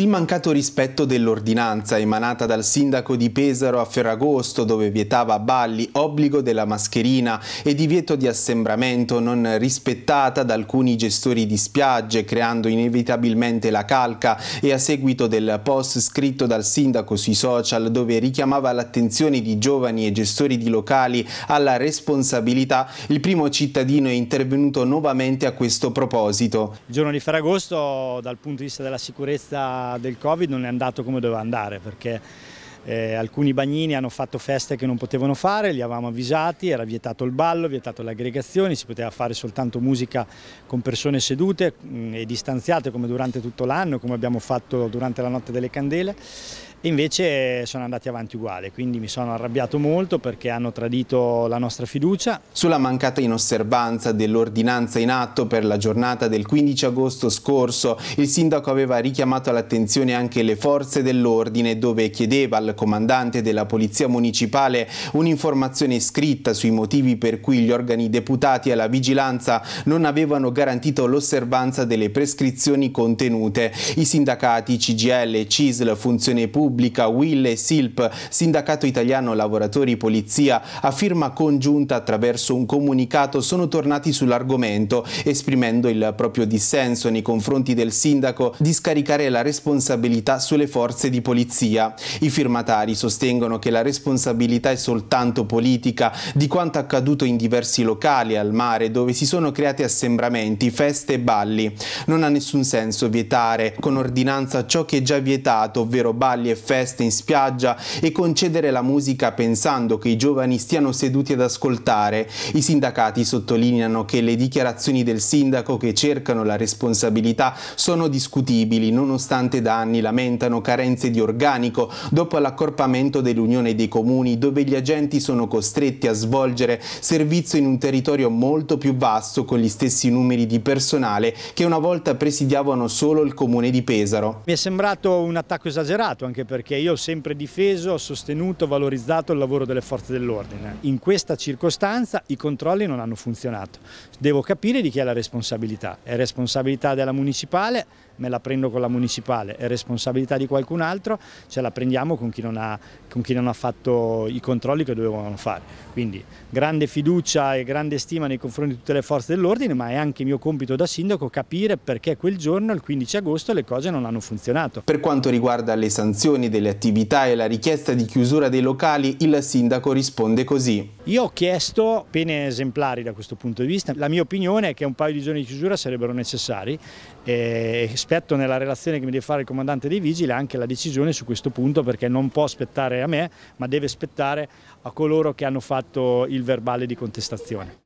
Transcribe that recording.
Il mancato rispetto dell'ordinanza emanata dal sindaco di Pesaro a Ferragosto, dove vietava balli, obbligo della mascherina e divieto di assembramento non rispettata da alcuni gestori di spiagge, creando inevitabilmente la calca e a seguito del post scritto dal sindaco sui social dove richiamava l'attenzione di giovani e gestori di locali alla responsabilità, il primo cittadino è intervenuto nuovamente a questo proposito. Il giorno di Ferragosto dal punto di vista della sicurezza del Covid non è andato come doveva andare perché eh, alcuni bagnini hanno fatto feste che non potevano fare, li avevamo avvisati, era vietato il ballo, vietato le aggregazioni, si poteva fare soltanto musica con persone sedute mh, mm, e distanziate come durante tutto l'anno, come abbiamo fatto durante la notte delle candele. Invece eh, sono andati avanti uguale, quindi mi sono arrabbiato molto perché hanno tradito la nostra fiducia. Sulla mancata inosservanza dell'ordinanza in atto per la giornata del 15 agosto scorso, il sindaco aveva richiamato all'attenzione anche le forze dell'ordine dove chiedeva al comandante della Polizia Municipale un'informazione scritta sui motivi per cui gli organi deputati alla vigilanza non avevano garantito l'osservanza delle prescrizioni contenute. I sindacati CGL, CISL, Funzione Pubblica Repubblica, Will e Silp, Sindacato Italiano Lavoratori Polizia, a firma congiunta attraverso un comunicato sono tornati sull'argomento, esprimendo il proprio dissenso nei confronti del sindaco di scaricare la responsabilità sulle forze di polizia. I firmatari sostengono che la responsabilità è soltanto politica di quanto accaduto in diversi locali al mare dove si sono creati assembramenti, feste e balli. Non ha nessun senso vietare con ordinanza ciò che è già vietato, ovvero balli e feste in spiaggia e concedere la musica pensando che i giovani stiano seduti ad ascoltare. I sindacati sottolineano che le dichiarazioni del sindaco che cercano la responsabilità sono discutibili, nonostante da anni lamentano carenze di organico dopo l'accorpamento dell'Unione dei Comuni dove gli agenti sono costretti a svolgere servizio in un territorio molto più vasto con gli stessi numeri di personale che una volta presidiavano solo il comune di Pesaro. Mi è sembrato un attacco esagerato anche perché io ho sempre difeso, sostenuto, valorizzato il lavoro delle forze dell'ordine. In questa circostanza i controlli non hanno funzionato. Devo capire di chi è la responsabilità. È responsabilità della municipale, me la prendo con la municipale, è responsabilità di qualcun altro, ce la prendiamo con chi non ha, chi non ha fatto i controlli che dovevano fare. Quindi grande fiducia e grande stima nei confronti di tutte le forze dell'ordine, ma è anche mio compito da sindaco capire perché quel giorno, il 15 agosto, le cose non hanno funzionato. Per quanto riguarda le sanzioni, limitazioni delle attività e la richiesta di chiusura dei locali, il sindaco risponde così. Io ho chiesto pene esemplari da questo punto di vista, la mia opinione è che un paio di giorni di chiusura sarebbero necessari e eh, aspetto nella relazione che mi deve fare il comandante dei vigili anche la decisione su questo punto perché non può aspettare a me ma deve aspettare a coloro che hanno fatto il verbale di contestazione.